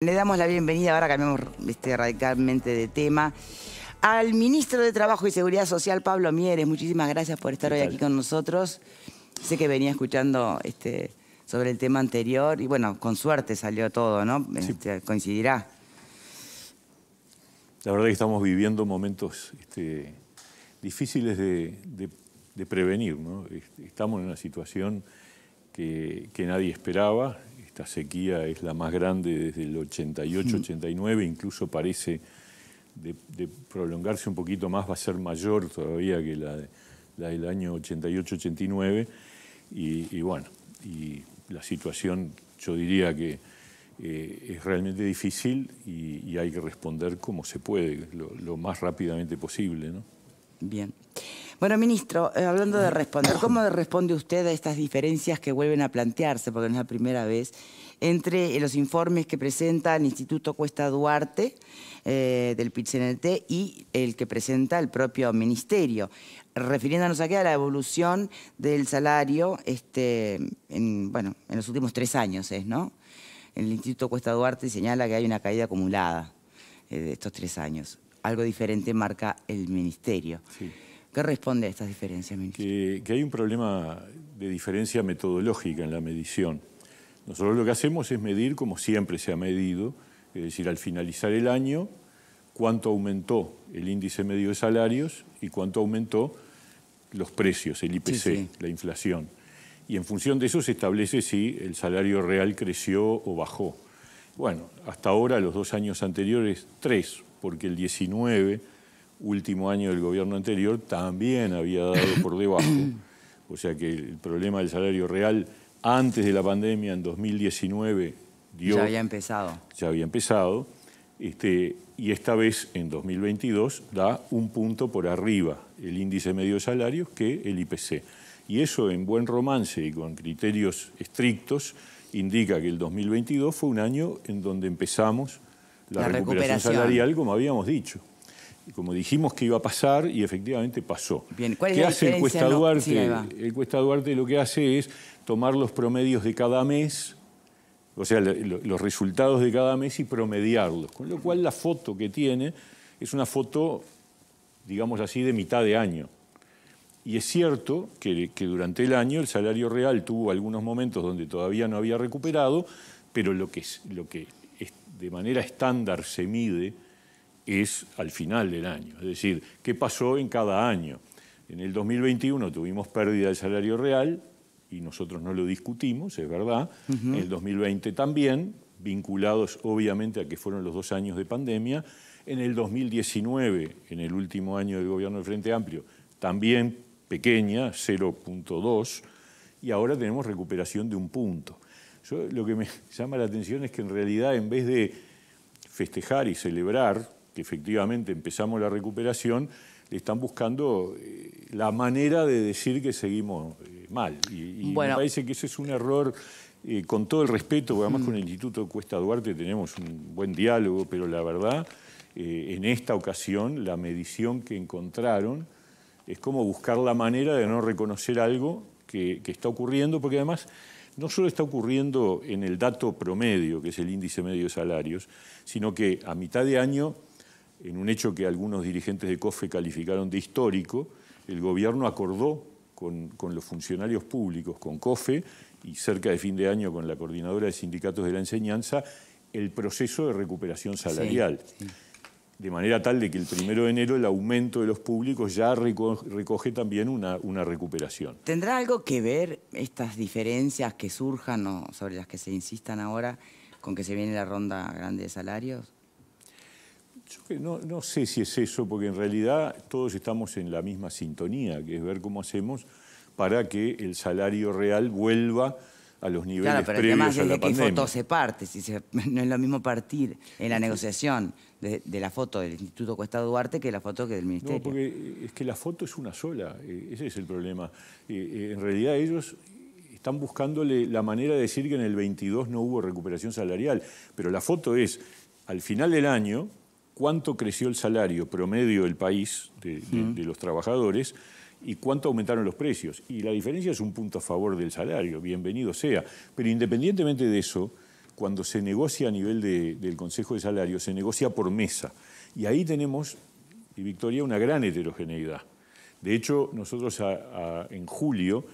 Le damos la bienvenida, ahora cambiamos radicalmente de tema, al ministro de Trabajo y Seguridad Social, Pablo Mieres. Muchísimas gracias por estar hoy aquí con nosotros. Sé que venía escuchando este, sobre el tema anterior y bueno, con suerte salió todo, ¿no? Este, coincidirá. La verdad es que estamos viviendo momentos este, difíciles de, prevenir, ¿no? Estamos en una situación que nadie esperaba, esta sequía es la más grande desde el 88-89, mm. incluso parece de, prolongarse un poquito más, va a ser mayor todavía que la, del año 88-89. Y, bueno, y la situación yo diría que eh, es realmente difícil y, hay que responder como se puede, lo, lo más rápidamente posible. ¿no? Bien. Bueno, ministro, eh, hablando de responder, ¿cómo responde usted a estas diferencias que vuelven a plantearse, porque no es la primera vez, entre los informes que presenta el Instituto Cuesta Duarte eh, del T y el que presenta el propio ministerio? Refiriéndonos aquí a la evolución del salario este, en, bueno, en los últimos tres años, es, ¿no? El Instituto Cuesta Duarte señala que hay una caída acumulada eh, de estos tres años algo diferente marca el ministerio. ¿Qué responde a estas diferencias, ministro? Que, hay un problema de diferencia metodológica en la medición. Nosotros lo que hacemos es medir como siempre se ha medido, es decir, al finalizar el año, cuánto aumentó el índice medio de salarios y cuánto aumentó los precios, el IPC, la inflación. Y en función de eso se establece si el salario real creció o bajó. Bueno, hasta ahora, los dos años anteriores, tres porque el 19, último año del gobierno anterior, también había dado por debajo. O sea que el problema del salario real antes de la pandemia, en 2019, dio... Ya había empezado. Ya había empezado. Este, y esta vez, en 2022, da un punto por arriba el índice medio de salarios que el IPC. Y eso, en buen romance y con criterios estrictos, indica que el 2022 fue un año en donde empezamos la, recuperación, salarial, como habíamos dicho como dijimos que iba a pasar y efectivamente pasó. ¿Qué hace el Cuesta Duarte? el Cuesta Duarte lo que hace es tomar los promedios de cada mes, o sea, los resultados de cada mes y promediarlos. Con lo cual la foto que tiene es una foto, digamos así, de mitad de año. Y es cierto que, durante el año el salario real tuvo algunos momentos donde todavía no había recuperado, pero lo que, lo que de manera estándar se mide es al final del año, es decir, qué pasó en cada año. En el 2021 tuvimos pérdida de salario real y nosotros no lo discutimos, es verdad. En el 2020 también, vinculados obviamente a que fueron los dos años de pandemia. En el 2019, en el último año del gobierno del Frente Amplio, también pequeña, 0.2, y ahora tenemos recuperación de un punto lo que me llama la atención es que en realidad en vez de festejar y celebrar que efectivamente empezamos la recuperación, le están buscando eh, la manera de decir que seguimos eh, mal. Y, me parece que ese es un error eh, con todo el respeto, porque además con el Instituto Cuesta Duarte tenemos un buen diálogo, pero la verdad, en esta ocasión la medición que encontraron es como buscar la manera de no reconocer algo que está ocurriendo, porque además no solo está ocurriendo en el dato promedio, que es el índice medio de salarios, sino que a mitad de año, en un hecho que algunos dirigentes de COFE calificaron de histórico, el gobierno acordó con, los funcionarios públicos, con COFE, y cerca de fin de año con la coordinadora de sindicatos de la enseñanza, el proceso de recuperación salarial. De manera tal de que el primero de enero el aumento de los públicos ya recoge, también una recuperación. ¿Tendrá algo que ver estas diferencias que surjan o sobre las que se insistan ahora con que se viene la ronda grande de salarios? Yo no, no sé si es eso, porque en realidad todos estamos en la misma sintonía, que es ver cómo hacemos para que el salario real vuelva a los niveles claro, pero además, la desde que foto se parte, no es lo mismo partir en la negociación de, la foto del Instituto Cuesta Duarte que la foto que del Ministerio. No, porque es que la foto es una sola, e, ese es el problema. E, e, en realidad ellos están buscándole la manera de decir que en el 22 no hubo recuperación salarial, pero la foto es, al final del año, cuánto creció el salario promedio del país, de los trabajadores, y cuánto aumentaron los precios. Y la diferencia es un punto a favor del salario, bienvenido sea. Pero independientemente de eso, cuando se negocia a nivel del Consejo de Salario, se negocia por mesa. Y ahí tenemos, y Victoria, una gran heterogeneidad. De hecho, nosotros en julio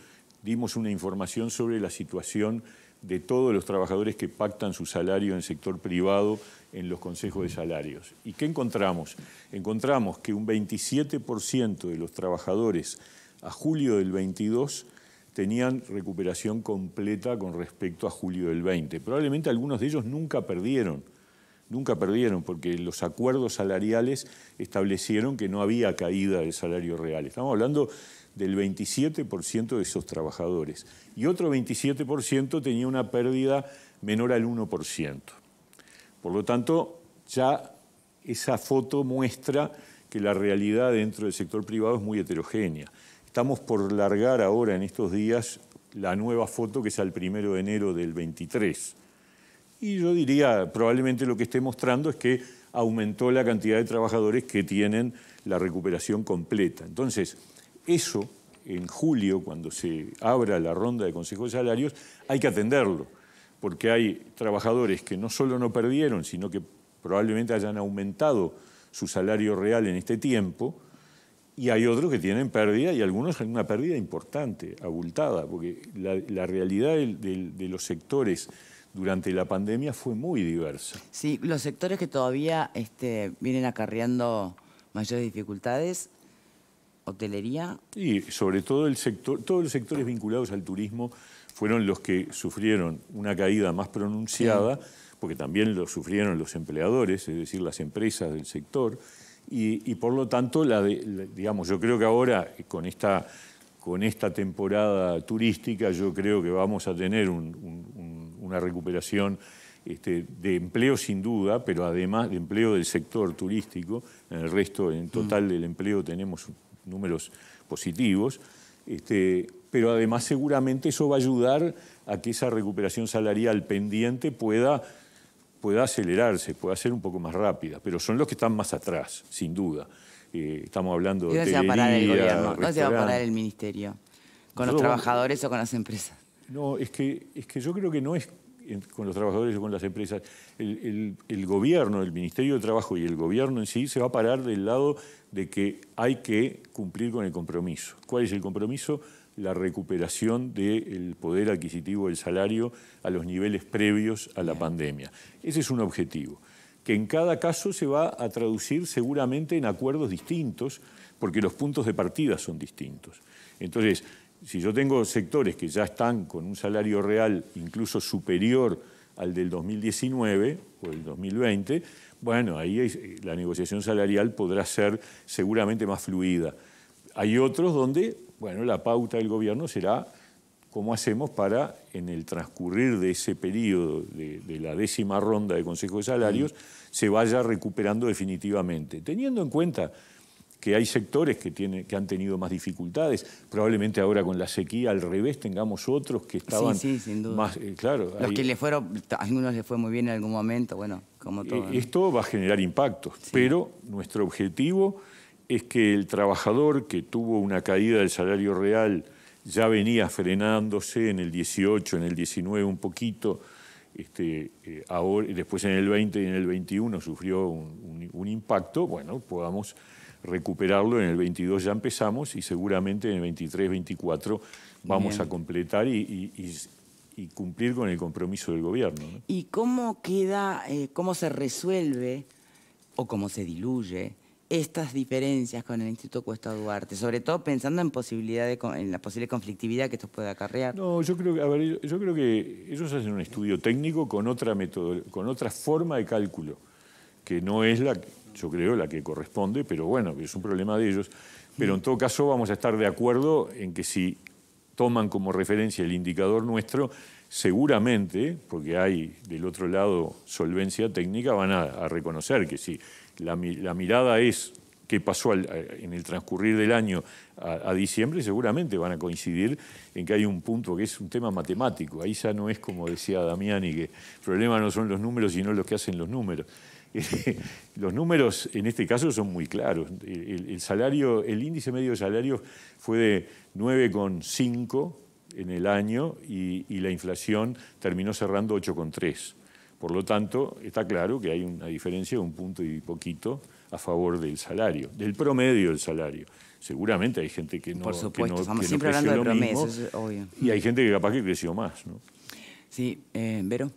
dimos una información sobre la situación de todos los trabajadores que pactan su salario en el sector privado en los consejos de salarios. ¿Y qué encontramos? Encontramos que un 27% de los trabajadores a julio del 22 tenían recuperación completa con respecto a julio del 20. Probablemente algunos de ellos nunca perdieron, nunca perdieron, porque los acuerdos salariales establecieron que no había caída del salario real. Estamos hablando del 27% de esos trabajadores y otro 27% tenía una pérdida menor al 1%. Por lo tanto, ya esa foto muestra que la realidad dentro del sector privado es muy heterogénea. Estamos por largar ahora en estos días la nueva foto que es al 1 de enero del 23. Y yo diría, probablemente lo que esté mostrando es que aumentó la cantidad de trabajadores que tienen la recuperación completa. Entonces, eso, en julio, cuando se abra la ronda de Consejo de Salarios, hay que atenderlo, porque hay trabajadores que no solo no perdieron, sino que probablemente hayan aumentado su salario real en este tiempo, y hay otros que tienen pérdida, y algunos tienen una pérdida importante, abultada, porque la, realidad de, los sectores durante la pandemia fue muy diversa. Sí, los sectores que todavía este, vienen acarreando mayores dificultades hotelería. Y sobre todo el sector, todos los sectores vinculados al turismo fueron los que sufrieron una caída más pronunciada, porque también lo sufrieron los empleadores, es decir, las empresas del sector, y, por lo tanto, la digamos, yo creo que ahora con esta, con esta temporada turística, yo creo que vamos a tener una recuperación. Este, de empleo sin duda, pero además de empleo del sector turístico, en el resto, en mm. total del empleo tenemos números positivos, este, pero además seguramente eso va a ayudar a que esa recuperación salarial pendiente pueda, pueda acelerarse, pueda ser un poco más rápida, pero son los que están más atrás, sin duda. Eh, estamos hablando de... No se va a parar el gobierno, no se va a parar el ministerio, con los trabajadores o con las empresas. No, es que, es que yo creo que no es con los trabajadores o con las empresas. El, el, gobierno, el Ministerio de Trabajo y el gobierno en sí se va a parar del lado de que hay que cumplir con el compromiso. ¿Cuál es el compromiso? La recuperación del poder adquisitivo del salario a los niveles previos a la pandemia. Ese es un objetivo, que en cada caso se va a traducir seguramente en acuerdos distintos, porque los puntos de partida son distintos. Entonces, si yo tengo sectores que ya están con un salario real incluso superior al del 2019 o el 2020, bueno, ahí eh, la negociación salarial podrá ser seguramente más fluida. Hay otros donde, bueno, la pauta del gobierno será cómo hacemos para, en el transcurrir de ese periodo de, la décima ronda de Consejo de Salarios, mm. se vaya recuperando definitivamente, teniendo en cuenta que hay sectores que, que han tenido más dificultades. Probablemente ahora con la sequía al revés tengamos otros que estaban sí, sí, sin duda. más... Eh, claro, Los que le fueron, a algunos les fue muy bien en algún momento, bueno, como eh, todo. esto va a generar impactos, pero nuestro objetivo es que el trabajador que tuvo una caída del salario real ya venía frenándose en el 18, en el 19 un poquito, este, eh, ahora, después en el 20 y en el 21 sufrió un impacto, bueno, podamos recuperarlo. En el 22 ya empezamos y seguramente en el 23, 24 vamos a completar y, cumplir con el compromiso del gobierno. ¿Y cómo queda, eh, cómo se resuelve o cómo se diluye? estas diferencias con el Instituto Cuesta Duarte, sobre todo pensando en posibilidad en la posible conflictividad que esto puede acarrear. No, yo creo que yo creo que ellos hacen un estudio técnico con otra con otra forma de cálculo que no es la yo creo, la que corresponde, pero bueno, es un problema de ellos. Pero en mm. todo caso vamos a estar de acuerdo en que si toman como referencia el indicador nuestro, seguramente, porque hay del otro lado solvencia técnica, van a, reconocer que si la, mirada es qué pasó en el transcurrir del año a, a, diciembre, seguramente van a coincidir en que hay un punto que es un tema matemático. Ahí ya no es como decía y que el problema no son los números, sino los que hacen los números. los números en este caso son muy claros. El, salario, el índice medio de salario fue de 9,5 en el año y, la inflación terminó cerrando 8,3. Por lo tanto, está claro que hay una diferencia de un punto y poquito a favor del salario, del promedio del salario. Seguramente hay gente que no, Por supuesto, que Y hay gente que capaz que creció más. ¿no? Sí, eh, Vero.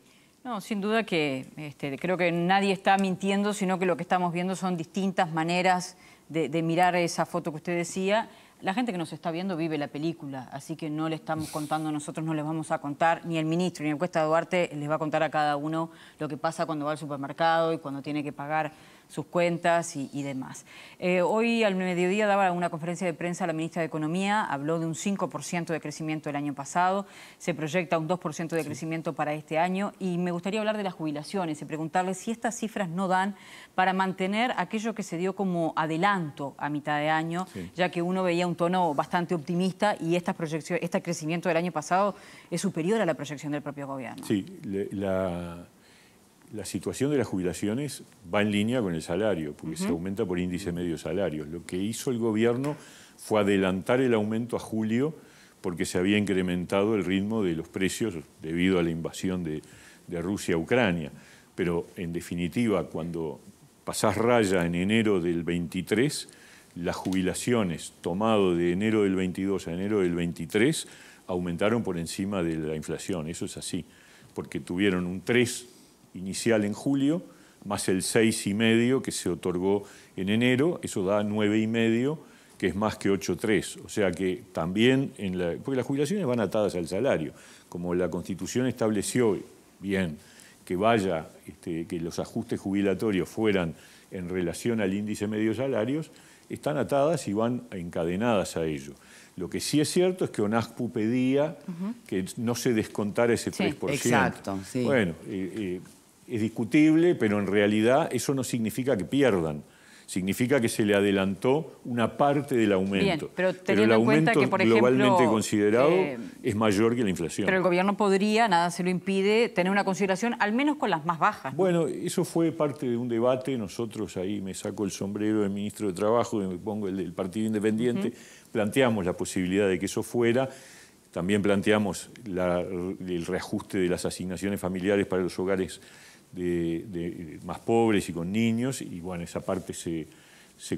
No, sin duda que este, creo que nadie está mintiendo, sino que lo que estamos viendo son distintas maneras de, mirar esa foto que usted decía. La gente que nos está viendo vive la película, así que no le estamos contando nosotros, no les vamos a contar, ni el ministro ni el cuesta Duarte les va a contar a cada uno lo que pasa cuando va al supermercado y cuando tiene que pagar sus cuentas y, demás. Eh, hoy al mediodía daba una conferencia de prensa la ministra de Economía, habló de un 5% de crecimiento del año pasado, se proyecta un 2% de crecimiento para este año y me gustaría hablar de las jubilaciones y preguntarle si estas cifras no dan para mantener aquello que se dio como adelanto a mitad de año, ya que uno veía un tono bastante optimista y estas proyecciones, este crecimiento del año pasado es superior a la proyección del propio gobierno. Sí, la la situación de las jubilaciones va en línea con el salario, porque se aumenta por índice medio salario. Lo que hizo el gobierno fue adelantar el aumento a julio porque se había incrementado el ritmo de los precios debido a la invasión de, de Rusia a Ucrania. Pero en definitiva, cuando pasás raya en enero del 23, las jubilaciones tomado de enero del 22 a enero del 23 aumentaron por encima de la inflación. Eso es así, porque tuvieron un 3 inicial en julio, más el 6,5 que se otorgó en enero, eso da 9,5, que es más que 8,3. O sea que también, en la, porque las jubilaciones van atadas al salario. Como la Constitución estableció bien que vaya, este, que los ajustes jubilatorios fueran en relación al índice medio de salarios, están atadas y van encadenadas a ello. Lo que sí es cierto es que ONASPU pedía que no se descontara ese 3%. Exacto, sí. Bueno, eh, eh, es discutible, pero en realidad eso no significa que pierdan. Significa que se le adelantó una parte del aumento. pero, el aumento globalmente considerado eh, es mayor que la inflación. Pero el gobierno podría, nada se lo impide, tener una consideración al menos con las más bajas. Bueno, eso fue parte de un debate. Nosotros ahí me saco el sombrero del ministro de Trabajo me pongo el del Partido Independiente. Planteamos la posibilidad de que eso fuera. También planteamos el reajuste de las asignaciones familiares para los hogares de, más pobres y con niños, y bueno, esa parte se,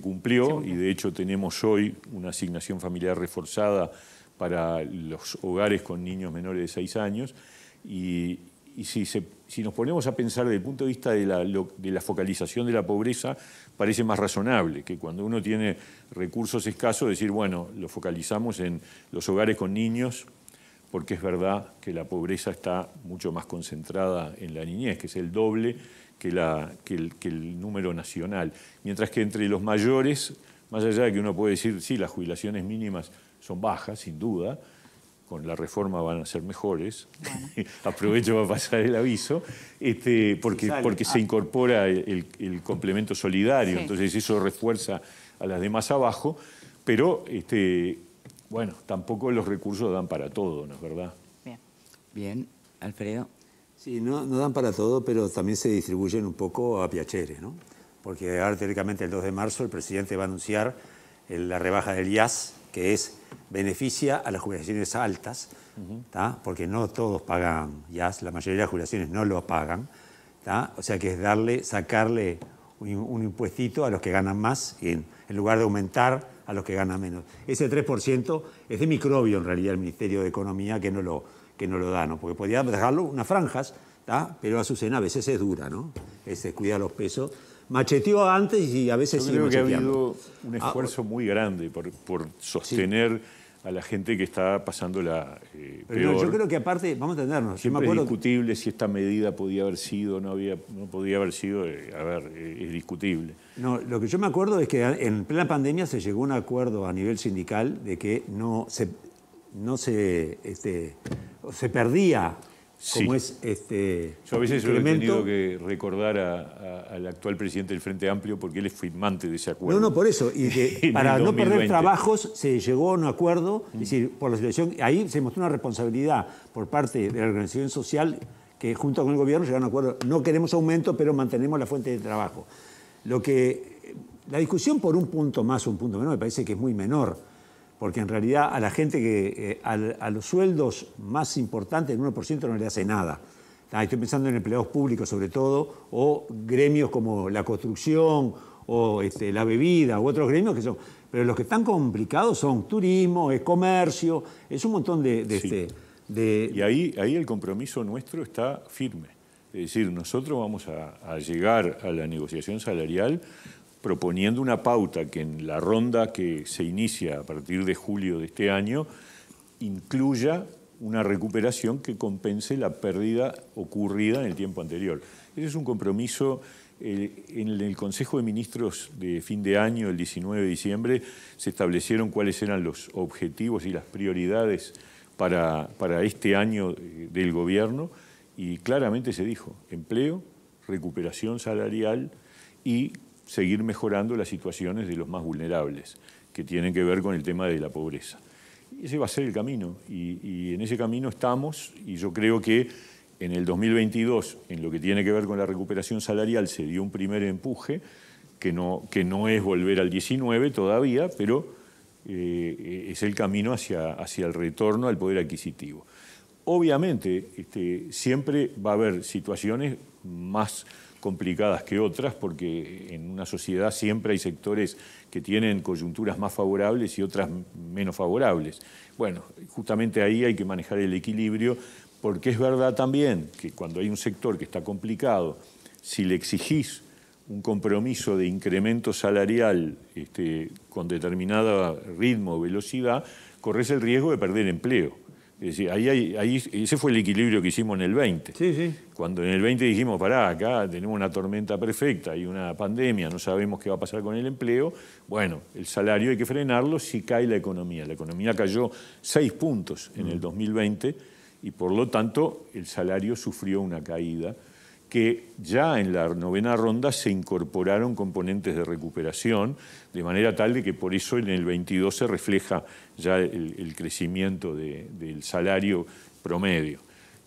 cumplió y de hecho tenemos hoy una asignación familiar reforzada para los hogares con niños menores de 6 años. Y, si, si, nos ponemos a pensar desde el punto de vista de la, de la, focalización de la pobreza, parece más razonable que cuando uno tiene recursos escasos, decir, bueno, lo focalizamos en los hogares con niños porque es verdad que la pobreza está mucho más concentrada en la niñez, que es el doble que, el, número nacional. Mientras que entre los mayores, más allá de que uno puede decir, sí, las jubilaciones mínimas son bajas, sin duda, con la reforma van a ser mejores. Aprovecho para pasar el aviso, este, porque, porque se ah. incorpora el, complemento solidario, entonces eso refuerza a las demás abajo, pero este, bueno, tampoco los recursos dan para todo, ¿no es verdad? Bien. Bien, Alfredo. Sí, no, no dan para todo, pero también se distribuyen un poco a piacere, ¿no? Porque ahora teóricamente el 2 de marzo el presidente va a anunciar la rebaja del IAS, que es beneficia a las jubilaciones altas, ¿está? porque no todos pagan IAS, la mayoría de las jubilaciones no lo pagan, está o sea que es darle, sacarle un impuestito a los que ganan más en, en lugar de aumentar a los que ganan menos. Ese 3% es de microbio en realidad el Ministerio de Economía que no lo, que no lo da, ¿no? porque podía dejarlo unas franjas, ¿tá? pero Azucena a veces es dura, ¿no? es los pesos. Macheteó antes y a veces... Yo creo que ha habido un ah, esfuerzo muy grande por, por sostener a la gente que está pasando la eh, Pero yo creo que aparte, vamos a entendernos. es discutible si esta medida podía haber sido, no, había, no podía haber sido, eh, a ver, eh, es discutible. No, lo que yo me acuerdo es que en plena pandemia se llegó a un acuerdo a nivel sindical de que no se, no se, este, se perdía como es este. Yo a veces he tenido que recordar al actual presidente del Frente Amplio porque él es firmante de ese acuerdo. No, no, por eso. Y para no perder trabajos se llegó a un acuerdo, es mm. decir, por la situación. Ahí se mostró una responsabilidad por parte de la organización social que junto con el gobierno llegaron a un acuerdo. No queremos aumento, pero mantenemos la fuente de trabajo. Lo que. La discusión por un punto más, o un punto menos, me parece que es muy menor porque en realidad a la gente que, eh, a, los sueldos más importantes, el 1% no le hace nada. Ah, estoy pensando en empleados públicos sobre todo, o gremios como la construcción, o este, la bebida, u otros gremios que son... Pero los que están complicados son turismo, es comercio, es un montón de... de, este, Y ahí, ahí el compromiso nuestro está firme. Es decir, nosotros vamos a llegar a la negociación salarial proponiendo una pauta que en la ronda que se inicia a partir de julio de este año incluya una recuperación que compense la pérdida ocurrida en el tiempo anterior. Ese es un compromiso eh, en el Consejo de Ministros de fin de año, el 19 de diciembre, se establecieron cuáles eran los objetivos y las prioridades para, para este año eh, del gobierno y claramente se dijo empleo, recuperación salarial y seguir mejorando las situaciones de los más vulnerables, que tienen que ver con el tema de la pobreza. ese va a ser el camino, y, en ese camino estamos, y yo creo que en el 2022, en lo que tiene que ver con la recuperación salarial, se dio un primer empuje, que no, que no es volver al 19 todavía, pero eh, es el camino hacia, hacia el retorno al poder adquisitivo. Obviamente, este, siempre va a haber situaciones más complicadas que otras, porque en una sociedad siempre hay sectores que tienen coyunturas más favorables y otras menos favorables. Bueno, justamente ahí hay que manejar el equilibrio, porque es verdad también que cuando hay un sector que está complicado, si le exigís un compromiso de incremento salarial este, con determinado ritmo o velocidad, corres el riesgo de perder empleo. Es ahí, ese fue el equilibrio que hicimos en el 20. Cuando en el 20 dijimos, pará, acá tenemos una tormenta perfecta y una pandemia, no sabemos qué va a pasar con el empleo, bueno, el salario hay que frenarlo si cae la economía. La economía cayó seis puntos en el 2020 mm. y por lo tanto el salario sufrió una caída que ya en la novena ronda se incorporaron componentes de recuperación, de manera tal de que por eso en el 22 se refleja ya el, crecimiento del salario promedio.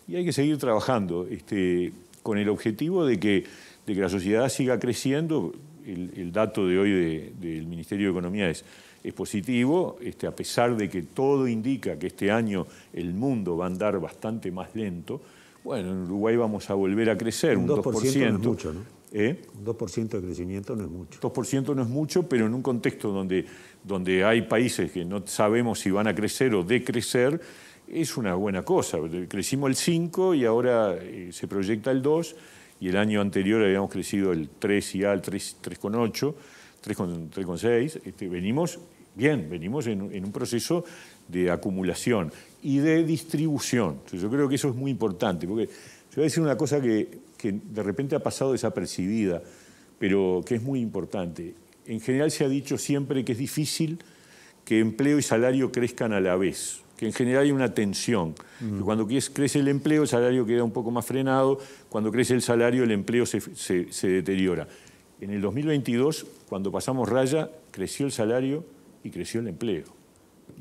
Y hay que seguir trabajando este, con el objetivo de que, la sociedad siga creciendo. El, dato de hoy del Ministerio de Economía es, es positivo, este, a pesar de que todo indica que este año el mundo va a andar bastante más lento bueno, en Uruguay vamos a volver a crecer, un 2%. 2% no es mucho, ¿eh? Un 2% de crecimiento no es mucho. 2% no es mucho, pero en un contexto donde, donde hay países que no sabemos si van a crecer o decrecer, es una buena cosa. Crecimos el 5 y ahora eh, se proyecta el 2 y el año anterior habíamos crecido el 3 y al 3,8, 3,6. Este, venimos bien, venimos en, en un proceso de acumulación y de distribución. yo creo que eso es muy importante, porque se va a decir una cosa que, de repente ha pasado desapercibida, pero que es muy importante. En general se ha dicho siempre que es difícil que empleo y salario crezcan a la vez, que en general hay una tensión. Que cuando crece el empleo, el salario queda un poco más frenado, cuando crece el salario, el empleo se deteriora. En el 2022, cuando pasamos raya, creció el salario y creció el empleo.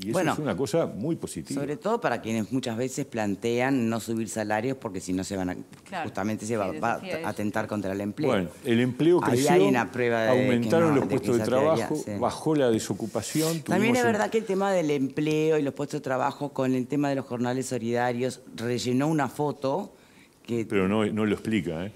Y eso es una cosa muy positiva. Sobre todo para quienes muchas veces plantean no subir salarios porque si no se van a, justamente se va, a atentar contra el empleo. Bueno, el empleo creció, aumentaron los puestos de, trabajo, bajó la desocupación. También es verdad que el tema del empleo y los puestos de trabajo con el tema de los jornales solidarios rellenó una foto que... Pero no, lo explica, ¿eh?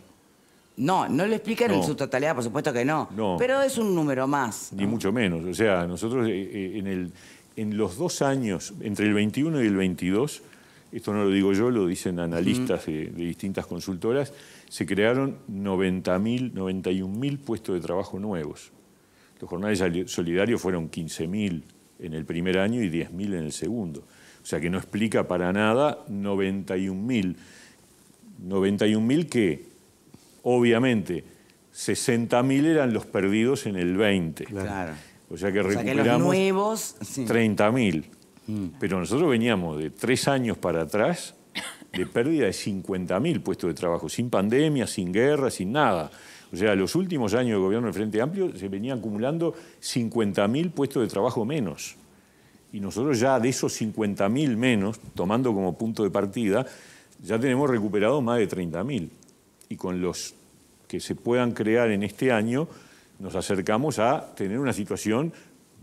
No, no lo explica en su totalidad, por supuesto que no. no. Pero es un número más. Ni mucho menos. O sea, nosotros eh, eh, en el en los dos años, entre el 21 y el 22, esto no lo digo yo, lo dicen analistas de, distintas consultoras, se crearon 90.000, 91.000 puestos de trabajo nuevos. Los jornales solidarios fueron 15.000 en el primer año y 10.000 en el segundo. O sea que no explica para nada 91.000. 91.000 que, obviamente, 60.000 eran los perdidos en el 20. Claro. O sea que 30.000. Mm. Pero nosotros veníamos de tres años para atrás de pérdida de 50.000 puestos de trabajo, sin pandemia, sin guerra, sin nada. O sea, los últimos años de gobierno del Frente Amplio se venían acumulando 50.000 puestos de trabajo menos. Y nosotros ya de esos 50.000 menos, tomando como punto de partida, ya tenemos recuperado más de 30.000. Y con los que se puedan crear en este año, nos acercamos a tener una situación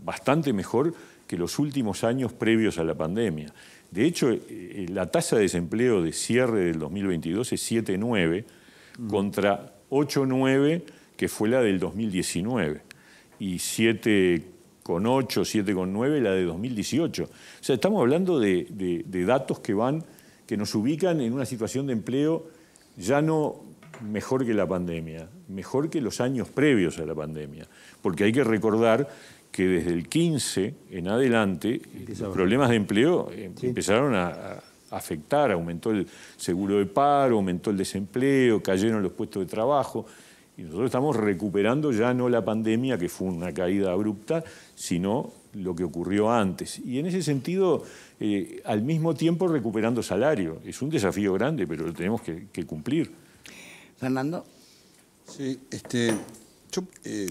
bastante mejor que los últimos años previos a la pandemia. De hecho, eh, eh, la tasa de desempleo de cierre del 2022 es 7,9 mm. contra 8,9 que fue la del 2019 y 7,8, 7,9 la de 2018. O sea, estamos hablando de, de datos que van, que nos ubican en una situación de empleo ya no mejor que la pandemia, mejor que los años previos a la pandemia, porque hay que recordar que desde el 15 en adelante los problemas de empleo eh, empezaron a, afectar, aumentó el seguro de paro, aumentó el desempleo, cayeron los puestos de trabajo. Y nosotros estamos recuperando ya no la pandemia, que fue una caída abrupta, sino lo que ocurrió antes. Y en ese sentido, eh, al mismo tiempo recuperando salario. Es un desafío grande, pero lo tenemos que cumplir. Fernando. Sí, este, yo eh,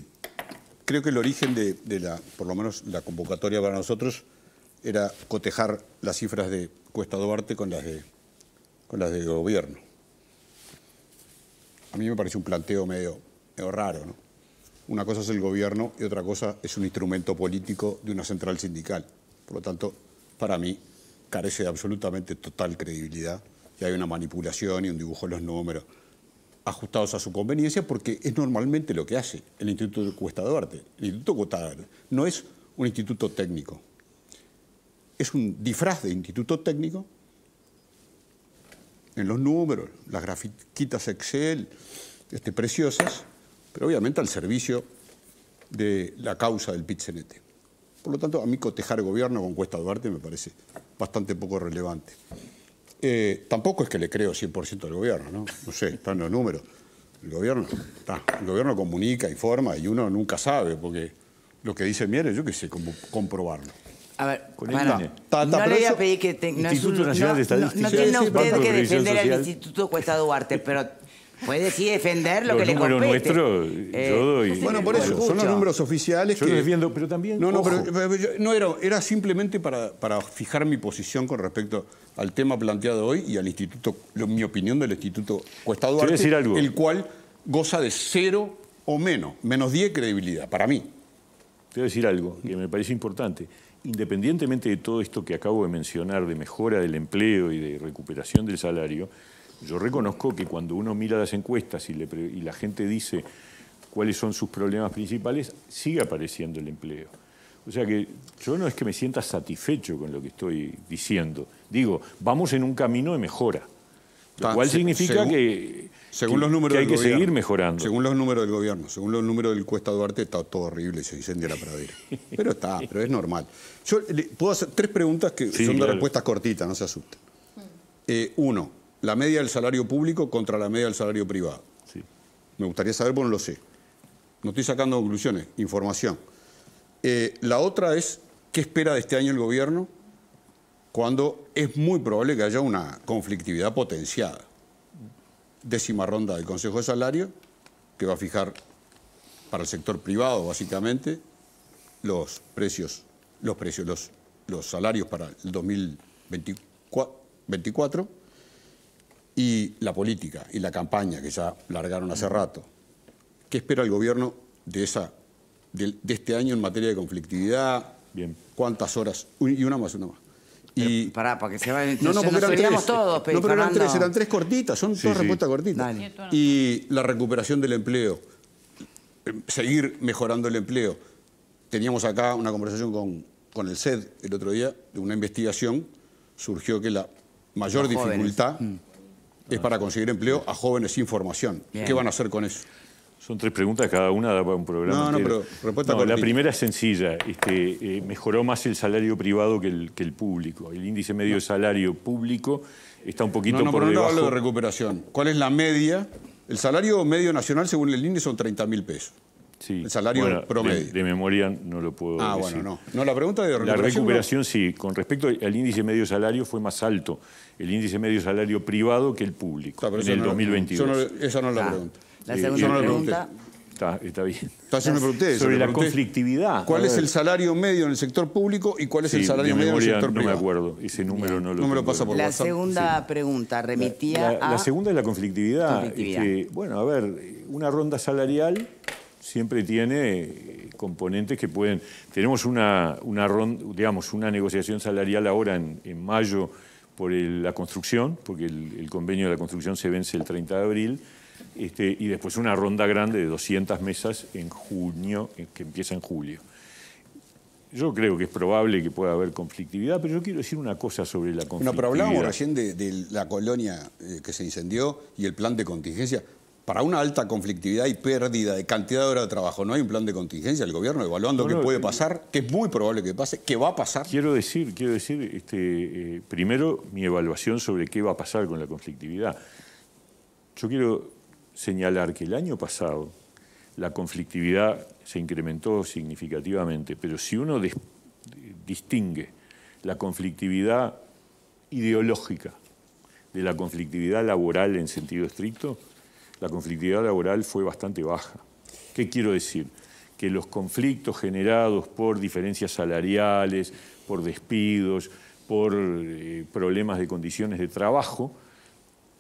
creo que el origen de, de, la, por lo menos la convocatoria para nosotros, era cotejar las cifras de Cuesta Duarte con las de, con las gobierno. A mí me parece un planteo medio, raro, ¿no? Una cosa es el gobierno y otra cosa es un instrumento político de una central sindical. Por lo tanto, para mí carece de absolutamente total credibilidad y hay una manipulación y un dibujo de los números ajustados a su conveniencia, porque es normalmente lo que hace el Instituto Cuesta Duarte. El Instituto Cuesta Duarte no es un instituto técnico, es un disfraz de instituto técnico en los números, las grafiquitas Excel, este, preciosas, pero obviamente al servicio de la causa del Pizzenete. Por lo tanto, a mí cotejar gobierno con Cuesta Duarte me parece bastante poco relevante. Eh, tampoco es que le creo 100% al gobierno, ¿no? No sé, están los números. El gobierno, está, el gobierno comunica, informa y uno nunca sabe, porque lo que dice Mieres, yo qué sé, cómo comprobarlo. A ver, con bueno, no le voy a pedir que te, no, Instituto Nacional de Estadística. no tiene usted que defender al Instituto Cuesta Duarte, pero Puede sí defender lo que le compete. nuestro, eh, yo Bueno, por eso, son los números oficiales yo que... defiendo, pero también... No, no, pero no era, simplemente para, fijar mi posición con respecto al tema planteado hoy y al instituto, mi opinión del instituto Cuesta decir algo? el cual goza de cero o menos, menos 10 credibilidad, para mí. Te voy decir algo que me parece importante. Independientemente de todo esto que acabo de mencionar de mejora del empleo y de recuperación del salario, yo reconozco que cuando uno mira las encuestas y, la gente dice cuáles son sus problemas principales, sigue apareciendo el empleo. O sea que yo no es que me sienta satisfecho con lo que estoy diciendo. Digo, vamos en un camino de mejora. Lo cual significa que, según los números hay que seguir mejorando. Según los números del gobierno, según los números del Cuesta Duarte, está todo horrible, se incendia la pradera. pero está, pero es normal. Yo le, puedo hacer tres preguntas que son de respuestas cortitas, no se asusten. Mm. Eh, uno, la media del salario público contra la media del salario privado. Me gustaría saber, bueno, no lo sé. No estoy sacando conclusiones, información. Eh, la otra es, ¿qué espera de este año el gobierno cuando es muy probable que haya una conflictividad potenciada? Décima ronda del Consejo de Salario, que va a fijar para el sector privado, básicamente, los precios, los precios, los, los salarios para el 2024 y la política y la campaña que ya largaron hace rato. ¿Qué espera el gobierno de, esa, de, este año en materia de conflictividad? Bien. ¿Cuántas horas? y una más, una más. Y... pará, para que se vayan. No, no, porque eran tres. Todos, no, pero eran tres, eran tres cortitas, son todas respuestas cortitas. Y la recuperación del empleo, eh, seguir mejorando el empleo. Teníamos acá una conversación con, el SED el otro día, de una investigación, surgió que la mayor dificultad... Mm es para conseguir empleo a jóvenes sin formación. ¿Qué van a hacer con eso? Son tres preguntas, cada una da para un programa. No, no, pero respuesta La primera es sencilla. Este, eh, mejoró más el salario privado que el, que el público. El índice medio de salario público está un poquito no, no, por pero debajo. No hablo de recuperación. ¿Cuál es la media? El salario medio nacional, según el INE, son 30 mil pesos. El salario promedio. De, memoria no lo puedo ah, decir. ah, bueno, no. No, la pregunta de recuperación. La recuperación sí. Con respecto al índice medio salario fue más alto el índice medio salario privado que el público en el 2021. 2022. No, esa no es la ah, pregunta. La segunda pregunta... Está, está, bien. Entonces me Sobre la conflictividad. ¿Cuál es el salario medio en el sector público y cuál es el salario medio en el sector privado? No me acuerdo, ese número no lo no pasa por La segunda pregunta remitía la, a... La segunda es la conflictividad. conflictividad. bueno, a ver, una ronda salarial siempre tiene eh, componentes que pueden... Tenemos una, una, digamos, una negociación salarial ahora en, mayo por la construcción, porque el, convenio de la construcción se vence el 30 de abril, este, y después una ronda grande de 200 mesas en junio, eh, que empieza en julio. Yo creo que es probable que pueda haber conflictividad, pero yo quiero decir una cosa sobre la conflictividad. Bueno, pero hablábamos recién de, la colonia eh, que se incendió y el plan de contingencia para una alta conflictividad y pérdida de cantidad de horas de trabajo, no hay un plan de contingencia del gobierno evaluando qué puede eh, pasar, ¿Qué es muy probable que pase, ¿Qué va a pasar. Quiero decir, quiero decir, este, eh, primero mi evaluación sobre qué va a pasar con la conflictividad. Yo quiero señalar que el año pasado la conflictividad se incrementó significativamente, pero si uno distingue la conflictividad ideológica de la conflictividad laboral en sentido estricto, la conflictividad laboral fue bastante baja. ¿Qué quiero decir? Que los conflictos generados por diferencias salariales, por despidos, por eh, problemas de condiciones de trabajo,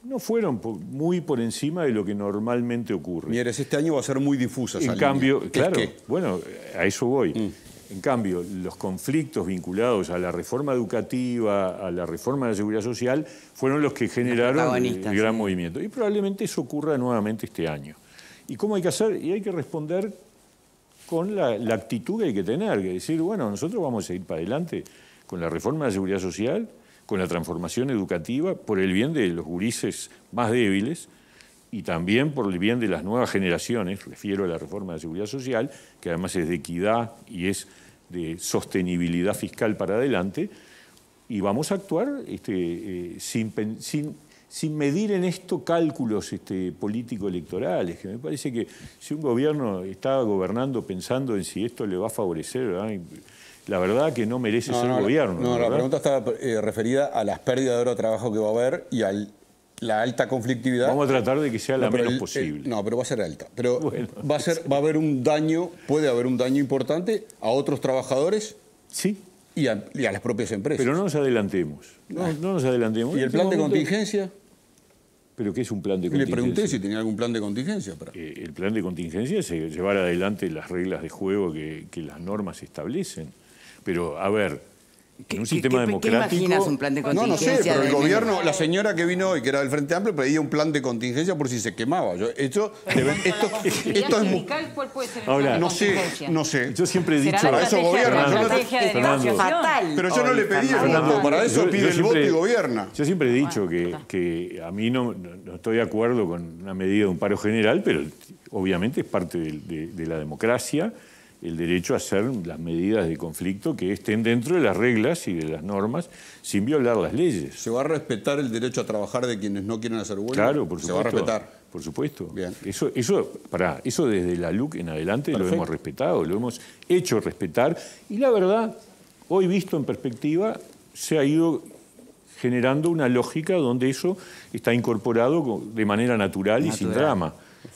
no fueron muy por encima de lo que normalmente ocurre. Mieres, este año va a ser muy difusa. En cambio, claro, bueno, a eso voy. Mm. En cambio, los conflictos vinculados a la reforma educativa, a la reforma de la seguridad social, fueron los que generaron el gran movimiento. Y probablemente eso ocurra nuevamente este año. ¿Y cómo hay que hacer? Y hay que responder con la, actitud que hay que tener, que decir, bueno, nosotros vamos a ir para adelante con la reforma de la seguridad social, con la transformación educativa, por el bien de los gurises más débiles, y también por el bien de las nuevas generaciones, refiero a la reforma de seguridad social, que además es de equidad y es de sostenibilidad fiscal para adelante, y vamos a actuar este, eh, sin, sin, medir en esto cálculos este, político-electorales, que me parece que si un gobierno está gobernando pensando en si esto le va a favorecer, la verdad que no merece ser gobierno. No, la pregunta está eh, referida a las pérdidas de oro de trabajo que va a haber y al la alta conflictividad. Vamos a tratar de que sea la menos posible. no, pero va a ser alta. Pero va, a ser, va a haber un daño, puede haber un daño importante a otros trabajadores. Sí. Y a, las propias empresas. Pero no nos adelantemos. No, nos adelantemos. ¿Y el plan de contingencia? ¿Pero qué es un plan de contingencia? Le pregunté si tenía algún plan de contingencia. Eh, el plan de contingencia es llevar adelante las reglas de juego que, que las normas establecen. Pero, a ver, que un sistema democrático. imaginas un plan de contingencia? No, no sé, pero el gobierno, la señora que vino hoy, que era del Frente Amplio, pedía un plan de contingencia por si se quemaba. esto, esto, esto es muy... no sé, no sé. Yo siempre he dicho... Para eso gobierna. Yo no, Pero yo no le pedí el para eso yo, pide el voto y gobierna. Yo siempre he dicho que, que a mí no, estoy de acuerdo con una medida de un paro general, pero obviamente es parte de la democracia el derecho a hacer las medidas de conflicto que estén dentro de las reglas y de las normas sin violar las leyes. ¿Se va a respetar el derecho a trabajar de quienes no quieren hacer huelga? Claro, por supuesto. ¿Se va a respetar? Por supuesto. Eso, eso, para eso desde la LUC en adelante lo hemos respetado, lo hemos hecho respetar y la verdad, hoy visto en perspectiva, se ha ido generando una lógica donde eso está incorporado de manera natural, y sin drama.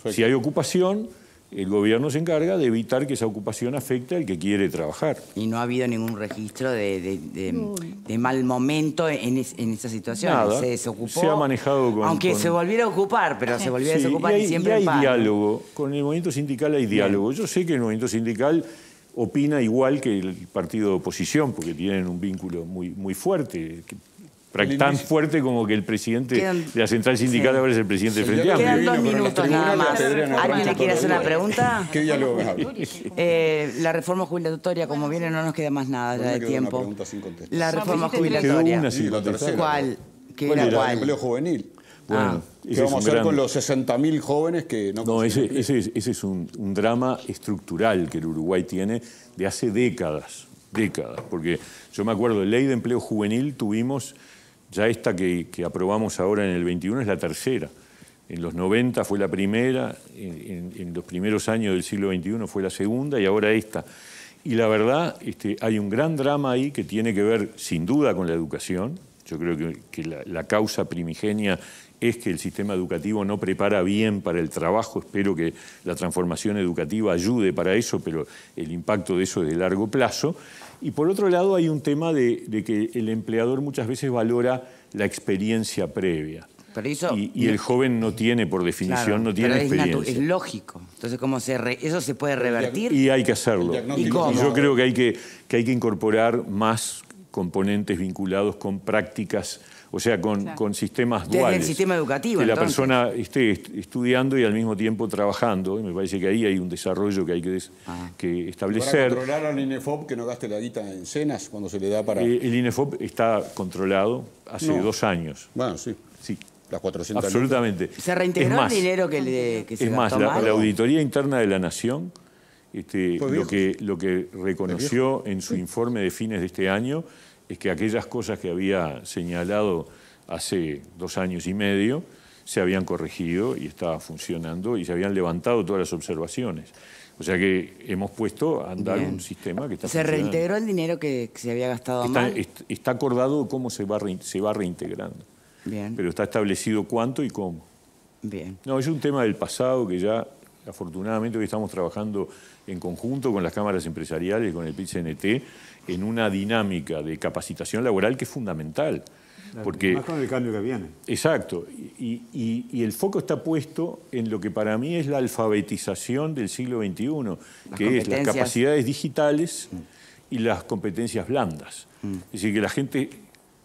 Si hay ocupación el gobierno se encarga de evitar que esa ocupación afecte al que quiere trabajar. Y no ha habido ningún registro de, mal momento en, esa situación. se desocupó. ha manejado Aunque se volviera a ocupar, pero se volviera a desocupar y, siempre hay diálogo. Con el movimiento sindical hay diálogo. Yo sé que el movimiento sindical opina igual que el partido de oposición, porque tienen un vínculo muy fuerte tan fuerte como que el presidente de la central sindical ahora es el presidente del Frente Amplio. Quedan dos minutos nada más. ¿Alguien le quiere hacer una pregunta? Eh, la reforma jubilatoria, como viene, no nos queda más nada de tiempo. la ah, reforma jubilatoria. Una sin ¿Cuál? ¿Qué era cuál? El empleo juvenil. Ah. Bueno, ¿Qué vamos a hacer con los 60.000 jóvenes que no... No, ese, ese, es, un, drama estructural que el Uruguay tiene de hace décadas, décadas, porque yo me acuerdo, la ley de empleo juvenil tuvimos ya esta que, aprobamos ahora en el 21 es la tercera. En los 90 fue la primera, en, los primeros años del siglo XXI fue la segunda y ahora esta. Y la verdad, este, hay un gran drama ahí que tiene que ver sin duda con la educación. Yo creo que, la, causa primigenia es que el sistema educativo no prepara bien para el trabajo. Espero que la transformación educativa ayude para eso, pero el impacto de eso es de largo plazo. Y por otro lado hay un tema de, que el empleador muchas veces valora la experiencia previa. y, el joven no tiene, por definición, no tiene es experiencia. Es, lógico. Entonces, ¿cómo eso se puede revertir? Y hay que hacerlo. ¿Y Yo creo que hay que incorporar más componentes vinculados con prácticas o sea, con, sistemas duales. el sistema educativo, Que la persona esté estudiando y al mismo tiempo trabajando. Y me parece que ahí hay un desarrollo que hay que, des, ah. que establecer. ¿Para controlar al INEFOP que no gaste la dita en cenas cuando se le da para...? Eh, el INEFOP está controlado hace dos años. Bueno, sí. Sí. Las 400 Absolutamente. ¿Se reintegró más, el dinero que, le, que se Es más, la, Auditoría Interna de la Nación... Este, pues lo, que, lo que reconoció en su informe de fines de este año es que aquellas cosas que había señalado hace dos años y medio se habían corregido y estaba funcionando y se habían levantado todas las observaciones. O sea que hemos puesto a andar un sistema que está ¿Se reintegró el dinero que, se había gastado está, Está acordado cómo se va, se va reintegrando. Bien. Pero está establecido cuánto y cómo. Bien. No, es un tema del pasado que ya Afortunadamente hoy estamos trabajando en conjunto con las cámaras empresariales, con el PIT-CNT, en una dinámica de capacitación laboral que es fundamental. porque, más con el cambio que viene. Exacto. Y, el foco está puesto en lo que para mí es la alfabetización del siglo XXI, que es las capacidades digitales y las competencias blandas. Mm. Es decir, que la gente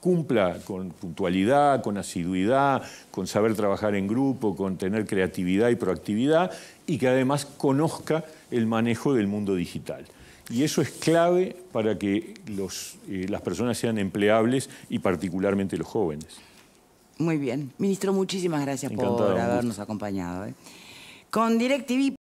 cumpla con puntualidad, con asiduidad, con saber trabajar en grupo, con tener creatividad y proactividad y que además conozca el manejo del mundo digital. Y eso es clave para que eh, las personas sean empleables y particularmente los jóvenes. Muy bien. Ministro, muchísimas gracias por habernos acompañado. ¿eh? Con DirecTV.